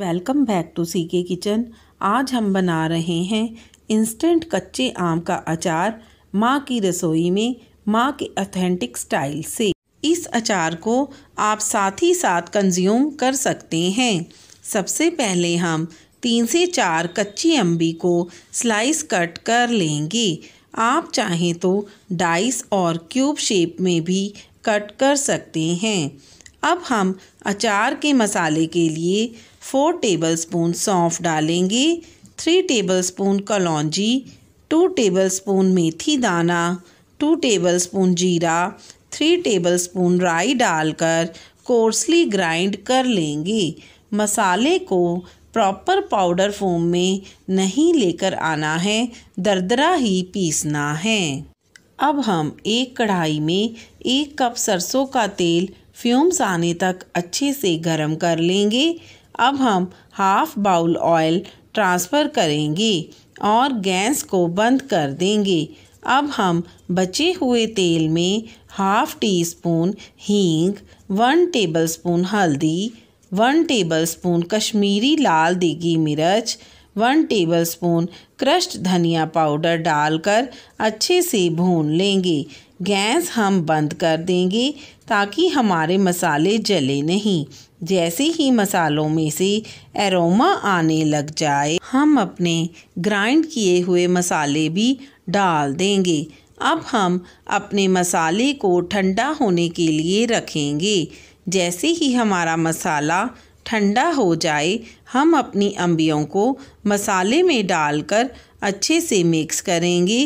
welcome back to सी के kitchen आज हम बना रहे हैं इंस्टेंट कच्चे आम का अचार माँ की रसोई में माँ के ऑथेंटिक स्टाइल से इस अचार को आप साथ ही साथ कंज्यूम कर सकते हैं सबसे पहले हम तीन से चार कच्ची अम्बी को स्लाइस कट कर लेंगे आप चाहें तो डाइस और क्यूब शेप में भी कट कर सकते हैं अब हम अचार के मसाले के लिए फोर टेबलस्पून सौंफ डालेंगे थ्री टेबलस्पून कलौजी टू टेबलस्पून मेथी दाना टू टेबलस्पून जीरा थ्री टेबलस्पून राई डालकर कोर्सली ग्राइंड कर लेंगे मसाले को प्रॉपर पाउडर फॉर्म में नहीं लेकर आना है दरदरा ही पीसना है अब हम एक कढ़ाई में एक कप सरसों का तेल फ्यूम्स आने तक अच्छे से गर्म कर लेंगे अब हम हाफ बाउल ऑयल ट्रांसफ़र करेंगे और गैस को बंद कर देंगे अब हम बचे हुए तेल में हाफ टी स्पून हींग वन टेबलस्पून हल्दी वन टेबलस्पून कश्मीरी लाल देगी मिर्च वन टेबलस्पून क्रश्ड धनिया पाउडर डालकर अच्छे से भून लेंगे गैस हम बंद कर देंगे ताकि हमारे मसाले जले नहीं जैसे ही मसालों में से एरोमा आने लग जाए हम अपने ग्राइंड किए हुए मसाले भी डाल देंगे अब हम अपने मसाले को ठंडा होने के लिए रखेंगे जैसे ही हमारा मसाला ठंडा हो जाए हम अपनी अम्बियों को मसाले में डालकर अच्छे से मिक्स करेंगे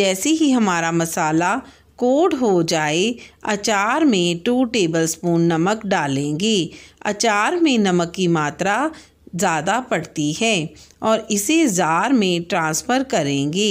जैसे ही हमारा मसाला कोड हो जाए अचार में टू टेबलस्पून नमक डालेंगे अचार में नमक की मात्रा ज़्यादा पड़ती है और इसे जार में ट्रांसफ़र करेंगे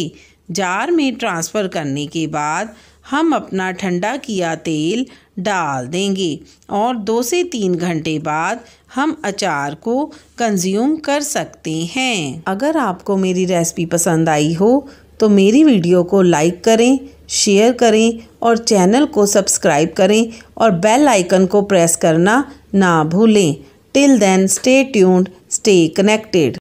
जार में ट्रांसफ़र करने के बाद हम अपना ठंडा किया तेल डाल देंगे और दो से तीन घंटे बाद हम अचार को कंज्यूम कर सकते हैं अगर आपको मेरी रेसिपी पसंद आई हो तो मेरी वीडियो को लाइक करें शेयर करें और चैनल को सब्सक्राइब करें और बेल आइकन को प्रेस करना ना भूलें till then stay tuned stay connected